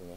Yeah.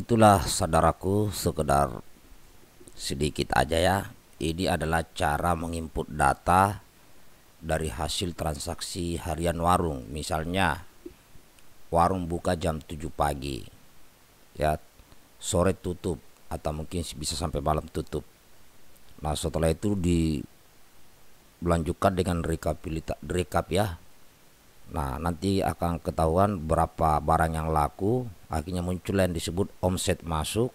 itulah saudaraku sekedar sedikit aja ya ini adalah cara menginput data dari hasil transaksi harian warung misalnya warung buka jam 7 pagi ya sore tutup atau mungkin bisa sampai malam tutup nah setelah itu di melanjutkan dengan recap ya Nah, nanti akan ketahuan berapa barang yang laku, akhirnya muncul yang disebut omset masuk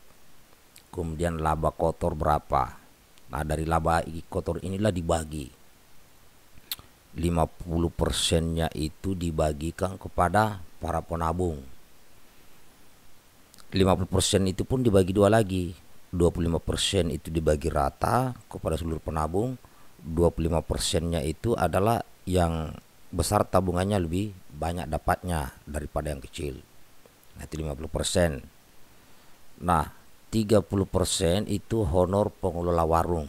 kemudian laba kotor berapa nah dari laba kotor inilah dibagi 50 persennya itu dibagikan kepada para penabung 50 persen itu pun dibagi dua lagi 25 persen itu dibagi rata kepada seluruh penabung 25 persennya itu adalah yang besar tabungannya lebih banyak dapatnya daripada yang kecil nanti 50%. Nah, 30% itu honor pengelola warung.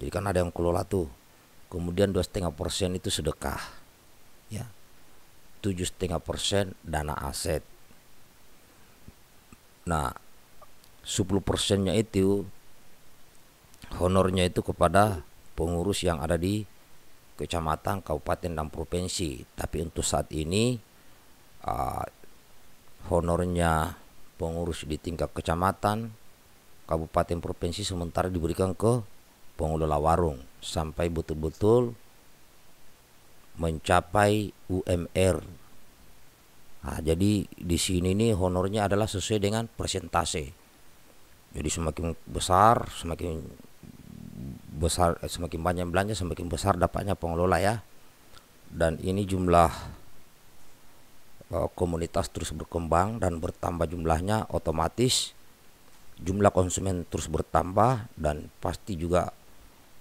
Jadi kan ada yang kelola tuh. Kemudian dua setengah persen itu sedekah. Ya. tujuh setengah persen dana aset. Nah, 10 persennya itu honornya itu kepada pengurus yang ada di kecamatan, kabupaten dan provinsi. Tapi untuk saat ini ah, honornya pengurus di tingkat kecamatan, kabupaten provinsi sementara diberikan ke pengelola warung sampai betul-betul mencapai UMR. Nah, jadi di sini nih honornya adalah sesuai dengan persentase. Jadi semakin besar, semakin besar semakin banyak belanja semakin besar dapatnya pengelola ya. Dan ini jumlah komunitas terus berkembang dan bertambah jumlahnya otomatis jumlah konsumen terus bertambah dan pasti juga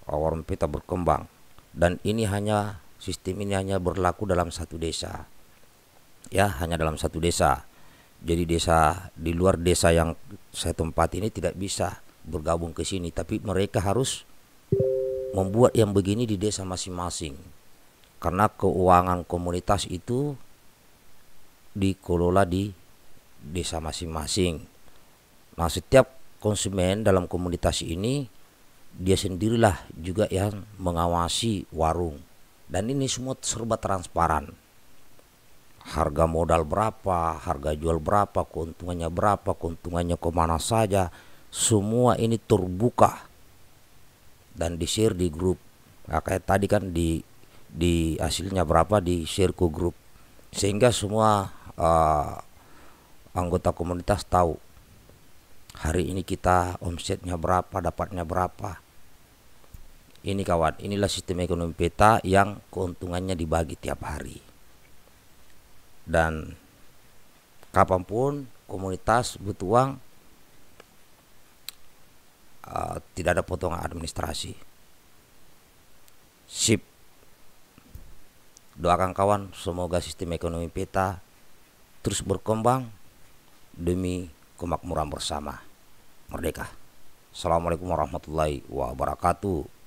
uh, warung pita berkembang dan ini hanya sistem ini hanya berlaku dalam satu desa ya hanya dalam satu desa jadi desa di luar desa yang saya tempat ini tidak bisa bergabung ke sini tapi mereka harus membuat yang begini di desa masing-masing karena keuangan komunitas itu dikelola di desa masing-masing. Nah, setiap konsumen dalam komunitas ini dia sendirilah juga yang mengawasi warung. Dan ini semua serba transparan. Harga modal berapa, harga jual berapa, keuntungannya berapa, keuntungannya kemana saja. Semua ini terbuka dan di share di grup. Nah, kayak tadi kan di di hasilnya berapa di share ke grup sehingga semua uh, anggota komunitas tahu hari ini kita omsetnya berapa, dapatnya berapa. Ini kawan, inilah sistem ekonomi peta yang keuntungannya dibagi tiap hari. Dan kapanpun komunitas uang, uh, tidak ada potongan administrasi. Sip. Doakan kawan, semoga sistem ekonomi peta terus berkembang demi kemakmuran bersama. Merdeka. Assalamualaikum warahmatullahi wabarakatuh.